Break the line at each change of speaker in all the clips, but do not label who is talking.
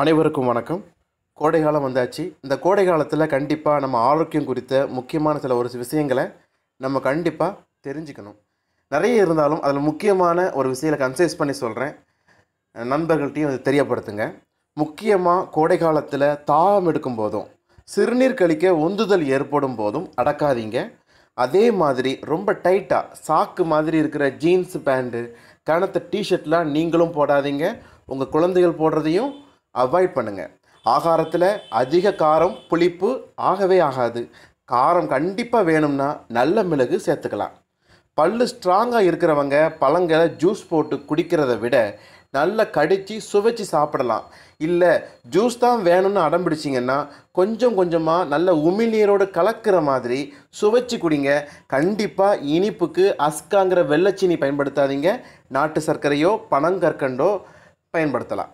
அனைவருக்கும் வணக்கம் கோடை காலம் வந்தாச்சு இந்த கோடை காலத்தில் கண்டிப்பாக நம்ம ஆரோக்கியம் குறித்த முக்கியமான சில ஒரு விஷயங்களை நம்ம கண்டிப்பாக தெரிஞ்சுக்கணும் நிறைய இருந்தாலும் அதில் முக்கியமான ஒரு விஷயத்தை கன்சைஸ் பண்ணி சொல்கிறேன் நண்பர்கள்ட்டையும் அதை தெரியப்படுத்துங்க முக்கியமாக கோடை காலத்தில் தாகம் எடுக்கும் போதும் சிறுநீர் கழிக்க உந்துதல் ஏற்படும் போதும் அடக்காதீங்க அதே மாதிரி ரொம்ப டைட்டாக சாக்கு மாதிரி இருக்கிற ஜீன்ஸ் பேண்ட்டு கனத்த டிஷர்ட்லாம் நீங்களும் போடாதீங்க உங்கள் குழந்தைகள் போடுறதையும் அவாய்ட் பண்ணுங்கள் ஆகாரத்தில் அதிக காரம் புளிப்பு ஆகவே ஆகாது காரம் கண்டிப்பாக வேணும்னா நல்ல மிளகு சேர்த்துக்கலாம் பல் ஸ்ட்ராங்காக இருக்கிறவங்க பழங்களை ஜூஸ் போட்டு குடிக்கிறத விட நல்லா கடித்து சுவைச்சு சாப்பிடலாம் இல்லை ஜூஸ் தான் வேணும்னு அடம்பிடிச்சிங்கன்னா கொஞ்சம் கொஞ்சமாக நல்ல உமிழ்நீரோடு கலக்கிற மாதிரி சுவைச்சு குடிங்க கண்டிப்பாக இனிப்புக்கு அஸ்காங்கிற வெள்ளச்சீனி பயன்படுத்தாதீங்க நாட்டு சர்க்கரையோ பனங்கற்கண்டோ பயன்படுத்தலாம்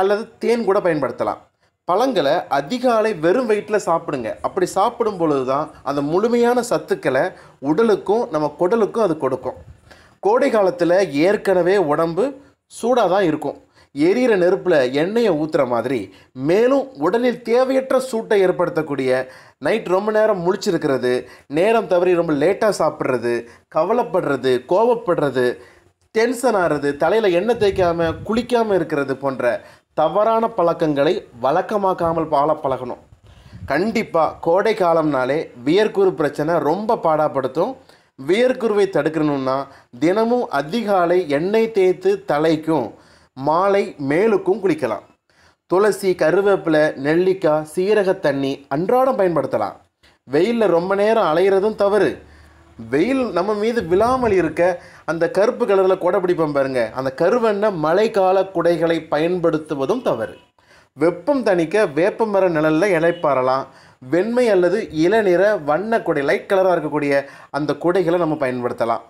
அல்லது தேன் கூட பயன்படுத்தலாம் பழங்களை அதிகாலை வெறும் வயிற்றில் சாப்பிடுங்க அப்படி சாப்பிடும் பொழுது தான் அந்த முழுமையான சத்துக்களை உடலுக்கும் நம்ம குடலுக்கும் அது கொடுக்கும் கோடை காலத்தில் ஏற்கனவே உடம்பு சூடாக தான் இருக்கும் எரியிற நெருப்பில் எண்ணெயை ஊற்றுற மாதிரி மேலும் உடலில் தேவையற்ற சூட்டை ஏற்படுத்தக்கூடிய நைட் ரொம்ப நேரம் முழிச்சிருக்கிறது நேரம் தவறி ரொம்ப லேட்டாக சாப்பிட்றது கவலைப்படுறது கோவப்படுறது டென்ஷன் ஆகிறது தலையில் எண்ணெய் தேய்க்காமல் குளிக்காமல் இருக்கிறது போன்ற தவறான பழக்கங்களை வழக்கமாக்காமல் பால பழகணும் கண்டிப்பாக கோடை காலம்னாலே வியர்க்குரு பிரச்சனை ரொம்ப பாடாப்படுத்தும் வியர்க்குருவை தடுக்கணும்னா தினமும் அதிகாலை எண்ணெய் தேய்த்து தலைக்கும் மாலை மேலுக்கும் குளிக்கலாம் துளசி கருவேப்பிலை நெல்லிக்காய் சீரக தண்ணி அன்றாடம் பயன்படுத்தலாம் வெயிலில் ரொம்ப நேரம் அலைகிறதும் தவறு வெயில் நம்ம மீது விழாமல் இருக்க அந்த கருப்பு கலரில் கொடை பிடிப்போம் பாருங்க அந்த கருவெண்ண மழைக்கால குடைகளை பயன்படுத்துவதும் தவறு வெப்பம் தணிக்க மர நிழலில் இணைப்பாரலாம் வெண்மை அல்லது இளநிற வண்ண குடை லைட் கலராக இருக்கக்கூடிய அந்த குடைகளை நம்ம பயன்படுத்தலாம்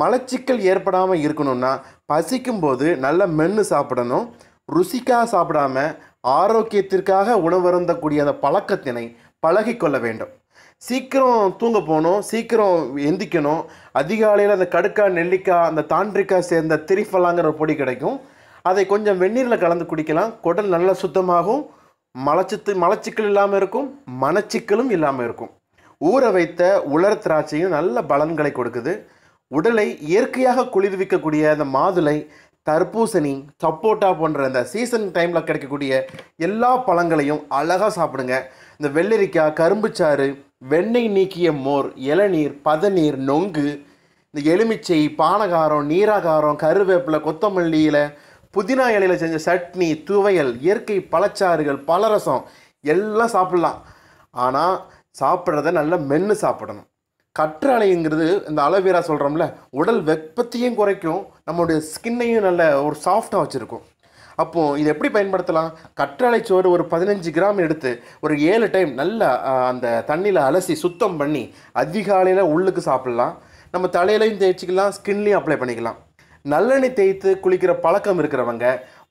மலச்சிக்கல் ஏற்படாமல் இருக்கணும்னா பசிக்கும் போது நல்ல மென்று சாப்பிடணும் ருசிக்காக சாப்பிடாம ஆரோக்கியத்திற்காக உணவருந்தக்கூடிய அந்த பழக்கத்தினை பழகிக்கொள்ள வேண்டும் சீக்கிரம் தூங்க போகணும் சீக்கிரம் எந்திக்கணும் அதிகாலையில் அந்த கடுக்காய் நெல்லிக்காய் அந்த தாண்டிக்காய் சேர்ந்த திரிஃபலாங்கிற பொடி கிடைக்கும் அதை கொஞ்சம் வெந்நீரில் கலந்து குடிக்கலாம் குடல் நல்லா சுத்தமாகும் மலச்சித்து மலச்சிக்கல் இல்லாமல் இருக்கும் மனச்சிக்கலும் இல்லாமல் இருக்கும் ஊற வைத்த உலர் திராட்சையும் நல்ல பலன்களை கொடுக்குது உடலை இயற்கையாக குளிர்விக்கக்கூடிய அந்த மாதுளை தர்பூசணி சப்போட்டா போன்ற அந்த சீசன் டைமில் கிடைக்கக்கூடிய எல்லா பழங்களையும் அழகாக சாப்பிடுங்க இந்த வெள்ளரிக்காய் கரும்புச்சாறு வெண்ணெய் நீக்கிய மோர் இளநீர் பதநீர் நொங்கு இந்த எலுமிச்சை பானகாரம் நீராகாரம் கருவேப்பிலை கொத்தமல்லியில் புதினா இலையில் செஞ்ச சட்னி துவையல் இயற்கை பழச்சாறுகள் பலரசம் எல்லாம் சாப்பிட்லாம் ஆனால் சாப்பிட்றத நல்லா மென்று சாப்பிடணும் கற்றாழைங்கிறது இந்த அலோவேரா சொல்கிறோம்ல உடல் வெப்பத்தையும் குறைக்கும் நம்மளுடைய ஸ்கின்னையும் நல்ல ஒரு சாஃப்டாக வச்சுருக்கும் அப்போது இது எப்படி பயன்படுத்தலாம் கற்றாழை சோறு ஒரு பதினஞ்சு கிராம் எடுத்து ஒரு ஏழு டைம் நல்லா அந்த தண்ணியில் அலசி சுத்தம் பண்ணி அதிகாலையில் உள்ளுக்கு சாப்பிட்லாம் நம்ம தலையிலையும் தேய்ச்சிக்கலாம் ஸ்கின்லையும் அப்ளை பண்ணிக்கலாம் நல்லெண்ணெய் தேய்த்து குளிக்கிற பழக்கம் இருக்கிறவங்க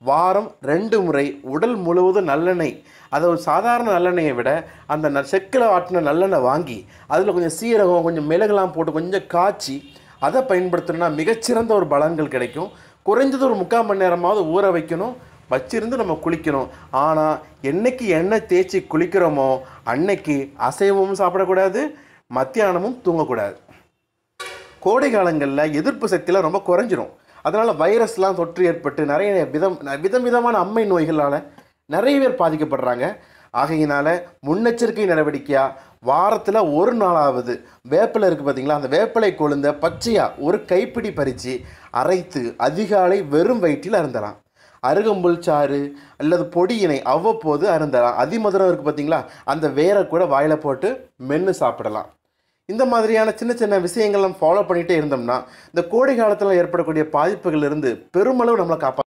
வாரம் ரெண்டு முறை உடல் முழுவதும் நல்லெண்ணெய் அதை ஒரு சாதாரண நல்லெண்ணெயை விட அந்த ந செக்கில் ஆட்டின நல்லெண்ணெய் வாங்கி அதில் கொஞ்சம் சீரகம் கொஞ்சம் மிளகுலாம் போட்டு கொஞ்சம் காய்ச்சி அதை பயன்படுத்தணும்னா மிகச்சிறந்த ஒரு பலன்கள் கிடைக்கும் குறைஞ்சது ஒரு முக்கால் மணி நேரமாவது ஊற வைக்கணும் வச்சிருந்து நம்ம குளிக்கணும் ஆனால் என்றைக்கு எண்ணெய் தேய்ச்சி குளிக்கிறோமோ அன்னைக்கு அசைவமும் சாப்பிடக்கூடாது மத்தியானமும் தூங்கக்கூடாது கோடை காலங்களில் எதிர்ப்பு சக்தியெலாம் ரொம்ப குறைஞ்சிரும் அதனால் வைரஸ்லாம் தொற்று ஏற்பட்டு நிறைய விதம் விதம் விதமான அம்மை நோய்களால் நிறைய பேர் பாதிக்கப்படுறாங்க ஆகையினால் முன்னெச்சரிக்கை நடவடிக்கையாக வாரத்தில் ஒரு நாளாவது வேப்பிலை இருக்குது பார்த்திங்களா அந்த வேப்பிலை கொழுந்த பச்சையாக ஒரு கைப்பிடி பறித்து அரைத்து அதிகாலை வெறும் வயிற்றில் அருந்தலாம் அருகம்புல் சாறு அல்லது பொடியினை அவ்வப்போது அருந்தலாம் அதிமதுரம் இருக்குது பார்த்திங்களா அந்த வேரை கூட வாயில் போட்டு மென்று சாப்பிடலாம் இந்த மாதிரியான சின்ன சின்ன விஷயங்கள் நம்ம ஃபாலோ பண்ணிகிட்டே இருந்தோம்னா இந்த கோடை காலத்தில் ஏற்படக்கூடிய பாதிப்புகள் இருந்து பெருமளவு நம்மளை காப்பா